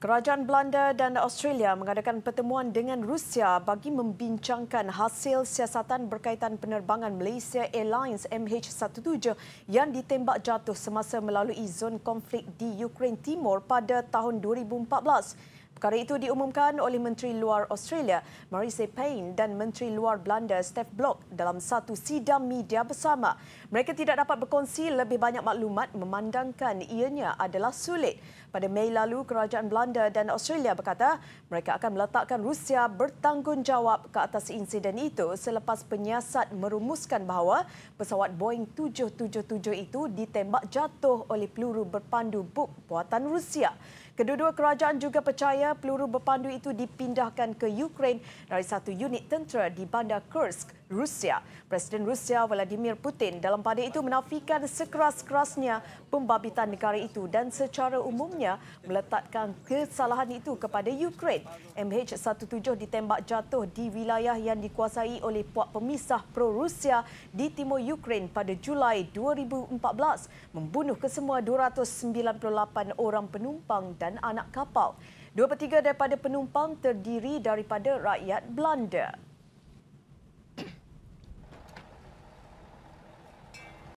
Kerajaan Belanda dan Australia mengadakan pertemuan dengan Rusia bagi membincangkan hasil siasatan berkaitan penerbangan Malaysia Airlines MH17 yang ditembak jatuh semasa melalui zon konflik di Ukraine Timur pada tahun 2014. Perkara itu diumumkan oleh Menteri Luar Australia Marise Payne dan Menteri Luar Belanda Steph Blok dalam satu sidang media bersama. Mereka tidak dapat berkongsi lebih banyak maklumat memandangkan ianya adalah sulit. Pada Mei lalu, Kerajaan Belanda dan Australia berkata mereka akan meletakkan Rusia bertanggungjawab ke atas insiden itu selepas penyiasat merumuskan bahawa pesawat Boeing 777 itu ditembak jatuh oleh peluru berpandu buk buatan Rusia. Kedua-dua kerajaan juga percaya Raya, peluru berpandu itu dipindahkan ke Ukraine dari satu unit tentera di Bandar Kursk. Rusia. Presiden Rusia Vladimir Putin dalam pada itu menafikan sekeras-kerasnya pembabitan negara itu dan secara umumnya meletakkan kesalahan itu kepada Ukraine. MH17 ditembak jatuh di wilayah yang dikuasai oleh puak pemisah pro-Rusia di timur Ukraine pada Julai 2014 membunuh kesemua 298 orang penumpang dan anak kapal. Dua pertiga daripada penumpang terdiri daripada rakyat Belanda.